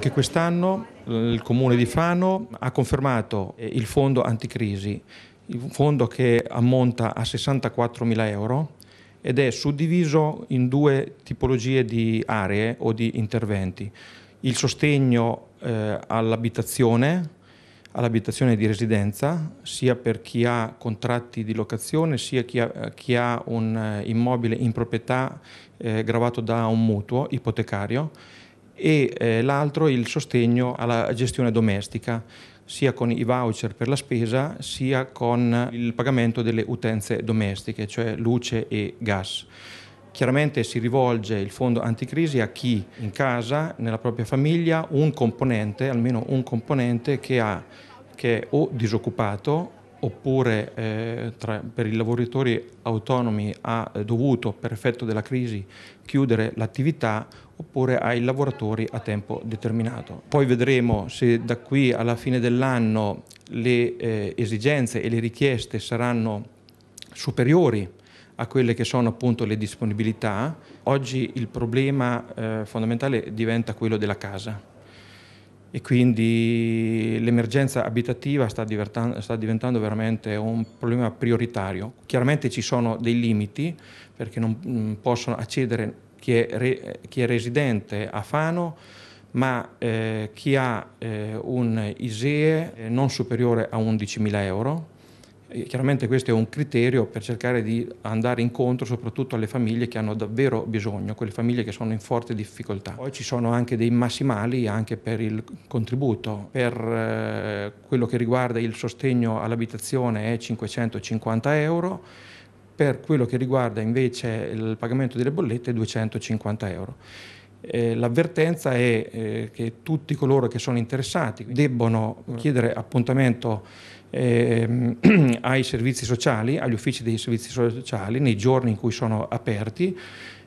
Anche quest'anno eh, il comune di Fano ha confermato eh, il fondo anticrisi, un fondo che ammonta a 64 mila euro ed è suddiviso in due tipologie di aree o di interventi. Il sostegno eh, all'abitazione, all'abitazione di residenza, sia per chi ha contratti di locazione, sia chi ha, chi ha un eh, immobile in proprietà eh, gravato da un mutuo ipotecario e eh, l'altro il sostegno alla gestione domestica, sia con i voucher per la spesa sia con il pagamento delle utenze domestiche, cioè luce e gas. Chiaramente si rivolge il fondo anticrisi a chi in casa, nella propria famiglia, un componente, almeno un componente che, ha, che è o disoccupato oppure eh, tra, per i lavoratori autonomi ha eh, dovuto, per effetto della crisi, chiudere l'attività oppure ai lavoratori a tempo determinato. Poi vedremo se da qui alla fine dell'anno le eh, esigenze e le richieste saranno superiori a quelle che sono appunto le disponibilità. Oggi il problema eh, fondamentale diventa quello della casa e quindi l'emergenza abitativa sta, sta, diventando veramente un problema prioritario. Chiaramente ci sono dei limiti perché non mm, possono accedere chi è, re, chi è residente a Fano, ma eh, chi ha eh, un ISEE eh, non superiore a 11.000 euro e chiaramente questo è un criterio per cercare di andare incontro soprattutto alle famiglie che hanno davvero bisogno, quelle famiglie che sono in forte difficoltà. Poi ci sono anche dei massimali anche per il contributo, per eh, quello che riguarda il sostegno all'abitazione è 550 euro, per quello che riguarda invece il pagamento delle bollette è 250 euro. Eh, l'avvertenza è eh, che tutti coloro che sono interessati debbono chiedere appuntamento eh, ai servizi sociali, agli uffici dei servizi sociali nei giorni in cui sono aperti,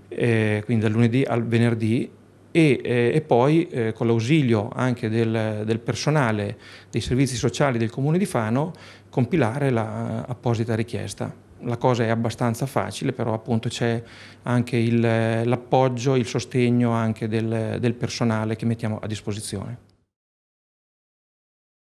eh, quindi dal lunedì al venerdì e, eh, e poi eh, con l'ausilio anche del, del, personale dei servizi sociali del Comune di Fano compilare l'apposita la richiesta la cosa è abbastanza facile, però appunto c'è anche il, l'appoggio, il sostegno anche del, del personale che mettiamo a disposizione.